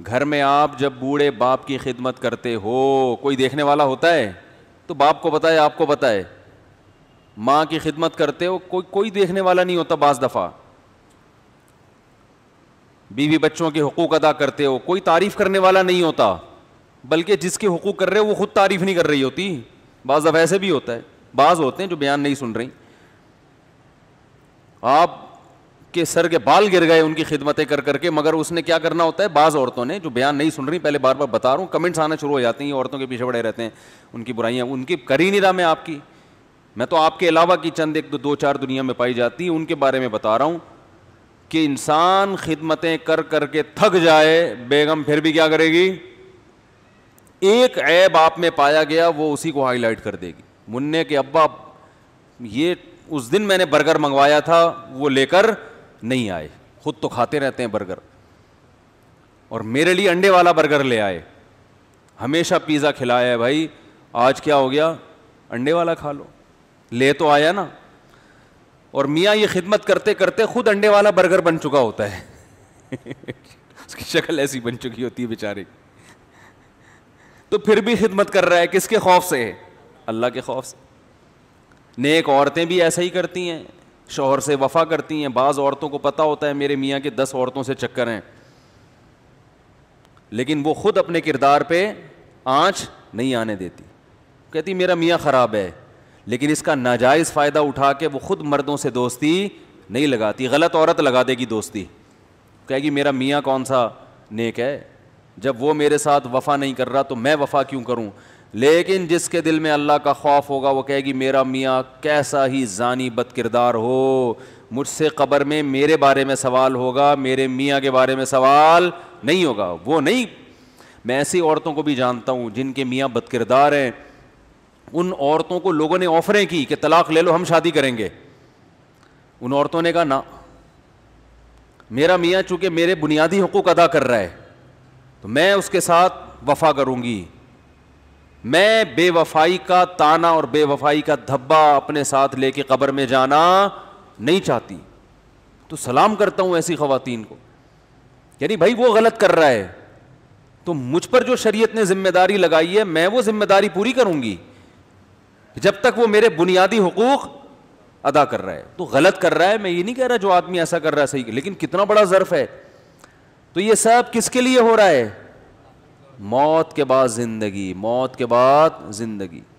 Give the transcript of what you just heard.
घर में आप जब बूढ़े बाप की खिदमत करते हो कोई देखने वाला होता है तो बाप को बताए आपको बताए माँ की खिदमत करते हो कोई कोई देखने वाला नहीं होता बाज़ दफ़ा बीवी बच्चों के हकूक़ अदा करते हो कोई तारीफ़ करने वाला नहीं होता बल्कि जिसके हकूक़ कर रहे हो वो ख़ुद तारीफ़ नहीं कर रही होती बाज़ दफ़ा ऐसे भी होता है बाज़ होते हैं जो बयान नहीं सुन रही आप के सर के बाल गिर गए उनकी खिदमतें कर करके मगर उसने क्या करना होता है बाज़ औरतों ने जो बयान नहीं सुन रही पहले बार बार बता रहा हूँ कमेंट्स आना शुरू हो जाती हैं औरतों के पीछे बड़े रहते हैं उनकी बुराइयाँ उनकी कर ही नहीं रहा मैं आपकी मैं तो आपके अलावा की चंद एक दो, दो चार दुनिया में पाई जाती हैं उनके बारे में बता रहा हूँ कि इंसान खिदमतें कर करके थक जाए बेगम फिर भी क्या करेगी एक ऐब आप में पाया गया वो उसी को हाईलाइट कर देगी मुन्ने के अब्बा ये उस दिन मैंने बर्गर मंगवाया था वो लेकर नहीं आए खुद तो खाते रहते हैं बर्गर और मेरे लिए अंडे वाला बर्गर ले आए हमेशा पिज़्ज़ा खिलाया है भाई आज क्या हो गया अंडे वाला खा लो ले तो आया ना और मियाँ ये खिदमत करते करते खुद अंडे वाला बर्गर बन चुका होता है उसकी शक्ल ऐसी बन चुकी होती है बेचारे तो फिर भी खिदमत कर रहा है किसके खौफ से है अल्लाह के खौफ से नेक औरतें भी ऐसा ही करती हैं शोहर से वफा करती हैं बाज़ औरतों को पता होता है मेरे मियाँ के दस औरतों से चक्कर हैं लेकिन वो खुद अपने किरदार पे आंच नहीं आने देती कहती मेरा मियाँ ख़राब है लेकिन इसका नाजायज़ फ़ायदा उठा के वो खुद मर्दों से दोस्ती नहीं लगाती गलत औरत लगा देगी दोस्ती कहेगी मेरा मियाँ कौन सा नेक है जब वो मेरे साथ वफ़ा नहीं कर रहा तो मैं वफ़ा क्यों करूँ लेकिन जिसके दिल में अल्लाह का खौफ होगा वो कहेगी मेरा मियाँ कैसा ही जानी बद किरदार हो मुझसे कब्र में मेरे बारे में सवाल होगा मेरे मियाँ के बारे में सवाल नहीं होगा वो नहीं मैं ऐसी औरतों को भी जानता हूँ जिनके मियाँ बद किरदार हैं उन औरतों को लोगों ने ऑफरें की कि तलाक ले लो हम शादी करेंगे उन औरतों ने कहा ना मेरा मियाँ चूंकि मेरे बुनियादी हकूक़ अदा कर रहा है तो मैं उसके साथ वफा करूँगी मैं बेवफाई का ताना और बेवफाई का धब्बा अपने साथ लेके कब्र में जाना नहीं चाहती तो सलाम करता हूं ऐसी खवतिन को यानी भाई वो गलत कर रहा है तो मुझ पर जो शरीयत ने जिम्मेदारी लगाई है मैं वो जिम्मेदारी पूरी करूंगी जब तक वो मेरे बुनियादी हकूक अदा कर रहा है तो गलत कर रहा है मैं ये नहीं कह रहा जो आदमी ऐसा कर रहा है सही लेकिन कितना बड़ा ज़र्फ है तो ये सब किसके लिए हो रहा है मौत के बाद ज़िंदगी मौत के बाद ज़िंदगी